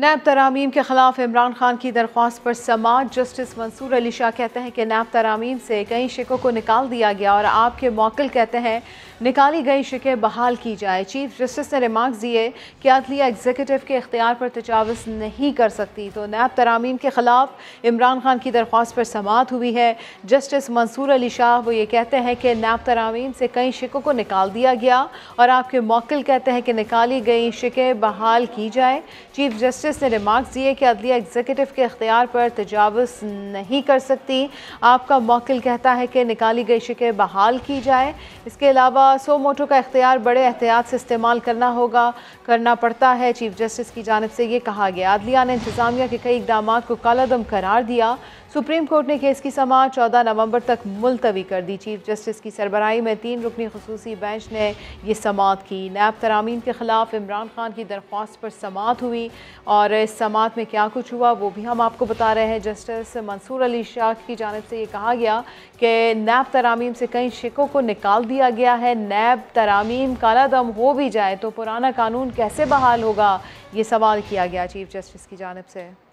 नैब तरामीम के खिलाफ इमरान खान की दरख्वास्त पर समाज जस्टिस मंसूर अली शाह कहते हैं कि नैब तरामीम से कई शिकों को निकाल दिया गया और आपके मौकल कहते हैं निकाली गई शिकें बहाल की जाए चीफ जस्टिस ने रिमार्क दिए कि अदलिया एग्जीक्यूटिव के अख्तियार पर तजावज़ नहीं कर सकती तो नैब तरामीम के ख़िलाफ़ इमरान खान की दरख्वास्त पर समात हुई है जस्टिस मंसूर अली शाह वो ये कहते हैं कि नैब तरामीम से कई शिकों को निकाल दिया गया और आपके मौकल कहते हैं कि निकाली गई शिकें बहाल की जाए चीफ जस्टिस जस्टिस ने रिमार्क दिए कि अदलिया एग्जीक्यूटिव के अख्तियार पर तजावज़ नहीं कर सकती आपका मौकिल कहता है कि निकाली गई शिकें बहाल की जाए इसके अलावा सो मोटो का अख्तियार बड़े एहतियात से इस्तेमाल करना होगा करना पड़ता है चीफ जस्टिस की जानब से ये कहा गया अदलिया ने इंतजामिया के कई इकदाम को कालादम करार दिया सुप्रीम कोर्ट ने केस की समाज चौदह नवंबर तक मुलतवी कर दी चीफ जस्टिस की सरबराही में तीन रुकनी खसूस बेंच ने यह समात की नैब तरामीन के खिलाफ इमरान खान की दरख्वास्त पर समात हुई और और इस समात में क्या कुछ हुआ वो भी हम आपको बता रहे हैं जस्टिस मंसूर अली शाह की जानब से ये कहा गया कि नैब तरामीम से कई शिकों को निकाल दिया गया है नैब तरामीम काला दम हो भी जाए तो पुराना कानून कैसे बहाल होगा ये सवाल किया गया चीफ जस्टिस की जानब से